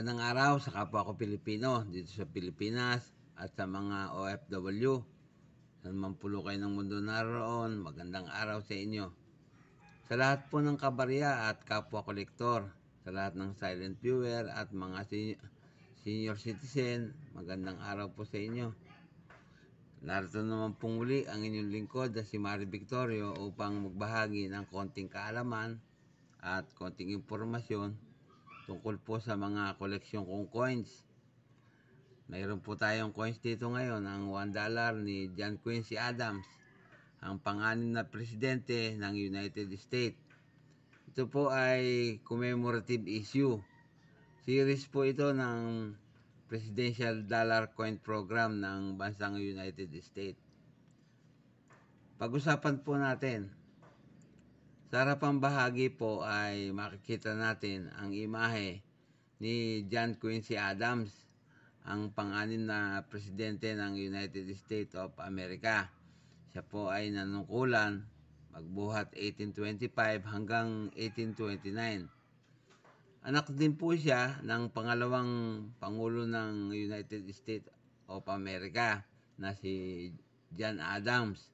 Magandang araw sa kapwa ko Pilipino dito sa Pilipinas at sa mga OFW. Saan man pulo kayo ng mundo naroon, magandang araw sa inyo. Sa lahat po ng kabarya at kapwa kolektor, sa lahat ng silent viewer at mga senior, citizen, magandang araw po sa inyo. Narito naman pong uli ang inyong lingkod na si Mari Victorio upang magbahagi ng konting kaalaman at konting impormasyon tungkol po sa mga koleksyon kong coins. Mayroon po tayong coins dito ngayon, ang 1 dollar ni John Quincy Adams, ang panganim na presidente ng United States. Ito po ay commemorative issue. Series po ito ng Presidential Dollar Coin Program ng bansang United States. Pag-usapan po natin sa harapang bahagi po ay makikita natin ang imahe ni John Quincy Adams, ang pang-anim na presidente ng United States of America. Siya po ay nanungkulan magbuhat 1825 hanggang 1829. Anak din po siya ng pangalawang Pangulo ng United States of America na si John Adams.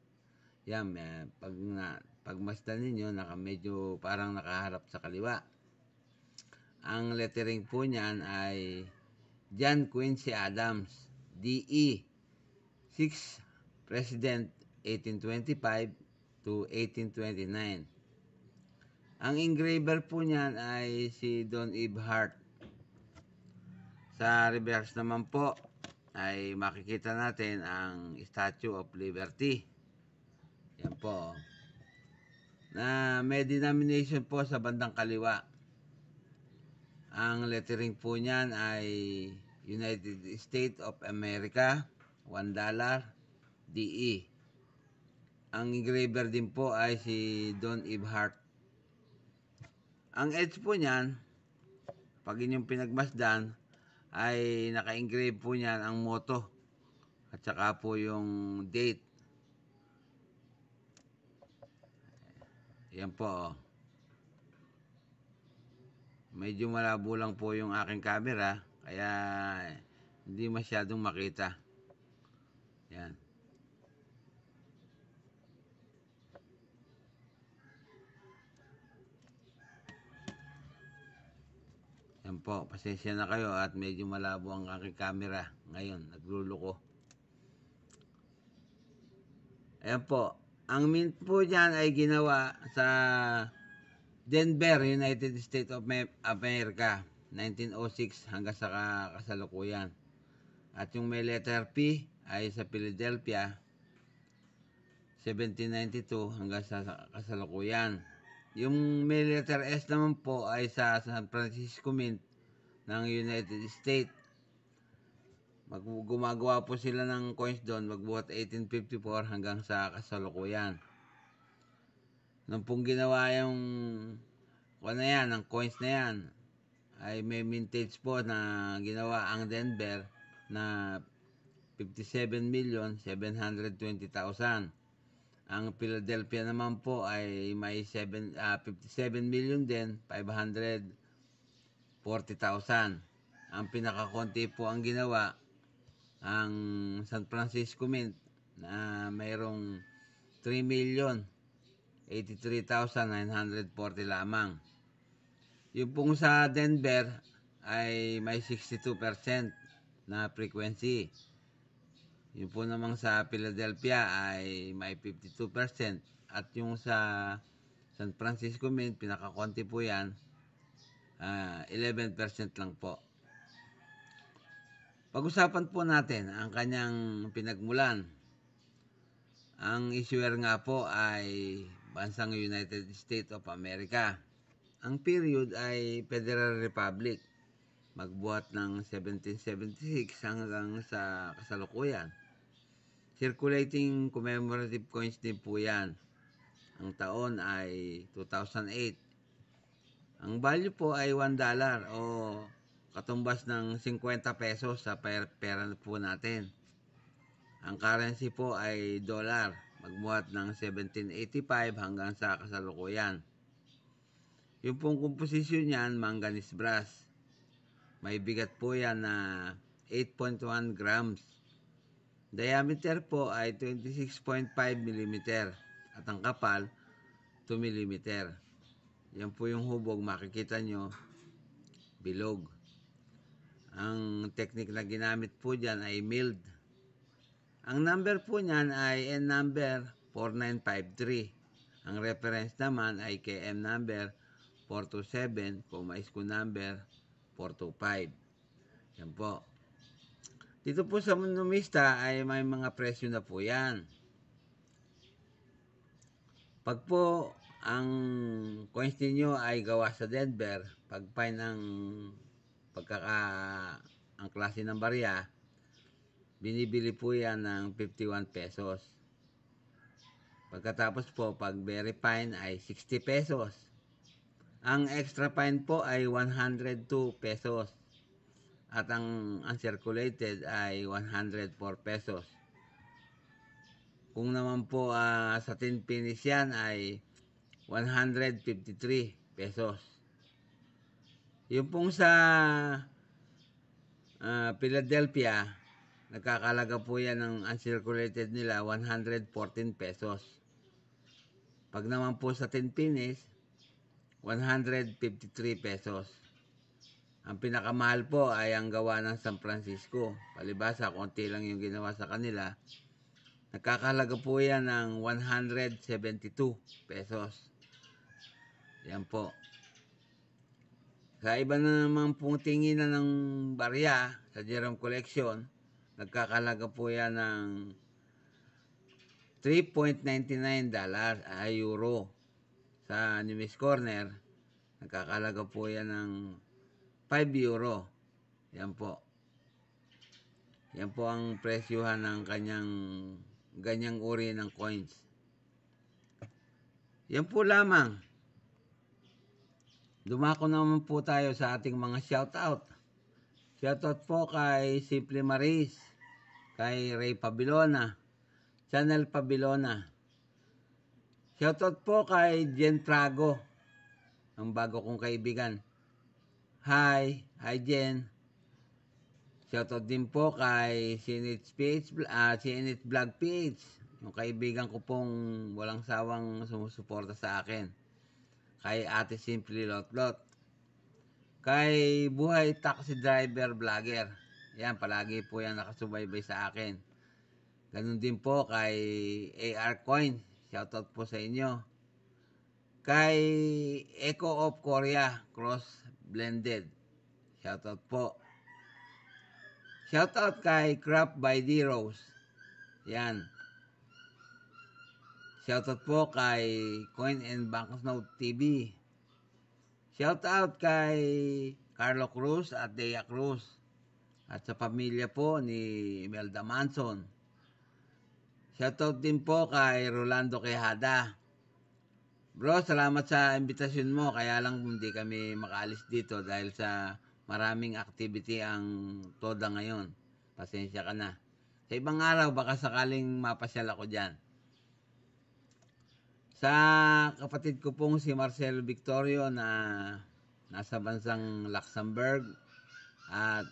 Yan, eh, pag na, Pagmasdan ninyo, naka medyo parang nakaharap sa kaliwa. Ang lettering po niyan ay John Quincy Adams, DE, 6 President 1825 to 1829. Ang engraver po niyan ay si Don Ibhart. Sa reverse naman po ay makikita natin ang Statue of Liberty. Yan po na may denomination po sa bandang kaliwa. Ang lettering po niyan ay United States of America, 1 dollar, DE. Ang engraver din po ay si Don Ibhart. Ang edge po niyan, pag inyong pinagmasdan, ay naka-engrave po niyan ang moto at saka po yung date Yan po, oh. Medyo malabo lang po yung aking camera, kaya eh, hindi masyadong makita. Yan. Yan po, pasensya na kayo at medyo malabo ang aking camera ngayon, nagluluko. Ayan po, ang mint po dyan ay ginawa sa Denver, United States of America, 1906 hanggang sa kasalukuyan. At yung may letter P ay sa Philadelphia, 1792 hanggang sa kasalukuyan. Yung may letter S naman po ay sa San Francisco Mint ng United States, Mag gumagawa po sila ng coins doon magbuhat 1854 hanggang sa kasalukuyan. Nung pong ginawa yung ko ano na yan, ang coins na yan, ay may mintage po na ginawa ang Denver na 57,720,000. Ang Philadelphia naman po ay may 7, uh, 57 million din 540,000. Ang pinakakonti po ang ginawa ang San Francisco Mint na mayroong 3 million 83,940 lamang. Yung pong sa Denver ay may 62% na frequency. Yung po namang sa Philadelphia ay may 52% at yung sa San Francisco Mint, pinakakonti po yan, uh, ah, 11% lang po. Pag-usapan po natin ang kanyang pinagmulan. Ang issuer nga po ay Bansang United States of America. Ang period ay Federal Republic. Magbuhat ng 1776 hanggang sa kasalukuyan. Circulating commemorative coins din po yan. Ang taon ay 2008. Ang value po ay 1 dollar o katumbas ng 50 pesos sa per pera po natin. Ang currency po ay dollar, magbuhat ng 1785 hanggang sa kasalukuyan. Yung pong composition niyan, manganese brass. May bigat po yan na 8.1 grams. Diameter po ay 26.5 mm at ang kapal 2 mm. Yan po yung hubog makikita nyo bilog. Ang technique na ginamit po dyan ay milled. Ang number po niyan ay N number 4953. Ang reference naman ay KM number 427, school number 425. Yan po. Dito po sa numista ay may mga presyo na po yan. Pag po ang coins ninyo ay gawa sa Denver, pag pine ang pagkaka ang klase ng barya, binibili po yan ng 51 pesos. Pagkatapos po, pag very fine ay 60 pesos. Ang extra fine po ay 102 pesos. At ang uncirculated ay 104 pesos. Kung naman po uh, sa tin finish yan ay 153 pesos. Yung pong sa uh, Philadelphia, nagkakalaga po yan ng uncirculated nila 114 pesos. Pag naman po sa 10 finish, 153 pesos. Ang pinakamahal po ay ang gawa ng San Francisco. Palibasa, konti lang yung ginawa sa kanila. Nakakahalaga po yan ng 172 pesos. Yan po. Kaiba na naman pong tinginan ng barya sa Jerome Collection. Nagkakalaga po yan ng 3.99 dollars ay euro sa Nimes Corner. Nagkakalaga po yan ng 5 euro. Yan po. Yan po ang presyuhan ng kanyang ganyang uri ng coins. Yan po lamang. Dumako naman po tayo sa ating mga shoutout. Shoutout po kay Simple Maris, kay Ray Pabilona, Channel Pabilona. Shoutout po kay Jen Trago, ang bago kong kaibigan. Hi, hi Jen. Shoutout din po kay CNH PH, uh, CNH Vlog Page, yung kaibigan ko pong walang sawang sumusuporta sa akin kay Ate Simply Lotlot, kay Buhay Taxi Driver Vlogger. Yan, palagi po yan nakasubaybay sa akin. Ganun din po kay AR Coin. Shoutout po sa inyo. Kay Echo of Korea Cross Blended. Shoutout po. Shoutout kay Craft by D Rose. Yan. Shoutout po kay Coin and Bank of Note TV. Shoutout kay Carlo Cruz at Dea Cruz. At sa pamilya po ni Imelda Manson. Shoutout din po kay Rolando Quejada. Bro, salamat sa imbitasyon mo. Kaya lang hindi kami makaalis dito dahil sa maraming activity ang toda ngayon. Pasensya ka na. Sa ibang araw, baka sakaling mapasyal ako dyan. Sa kapatid ko pong si Marcel Victorio na nasa bansang Luxembourg at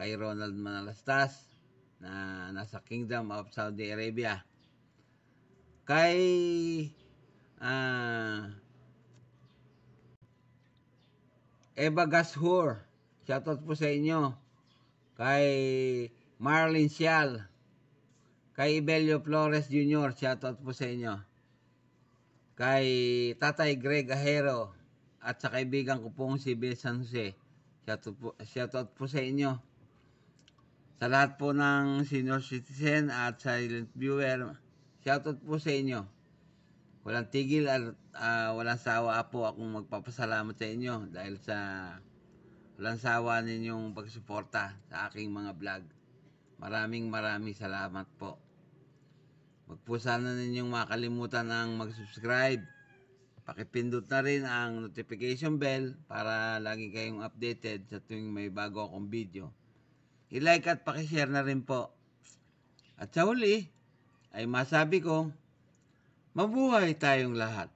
kay Ronald Manalastas na nasa Kingdom of Saudi Arabia. Kay uh, Eva Gashur, shoutout po sa inyo. Kay Marlin Sial, kay Ibelio Flores Jr., shoutout po sa inyo kay Tatay Greg Ahero at sa kaibigan ko pong si Bill San Jose. Shoutout po, po sa inyo. Sa lahat po ng senior citizen at silent viewer, shout out po sa inyo. Walang tigil at uh, walang sawa po akong magpapasalamat sa inyo dahil sa walang sawa ninyong pagsuporta sa aking mga vlog. Maraming maraming salamat po. Huwag po sana ninyong makalimutan ang mag-subscribe. Pakipindot na rin ang notification bell para lagi kayong updated sa tuwing may bago akong video. I-like at pakishare na rin po. At sa huli, ay masabi ko, mabuhay tayong lahat.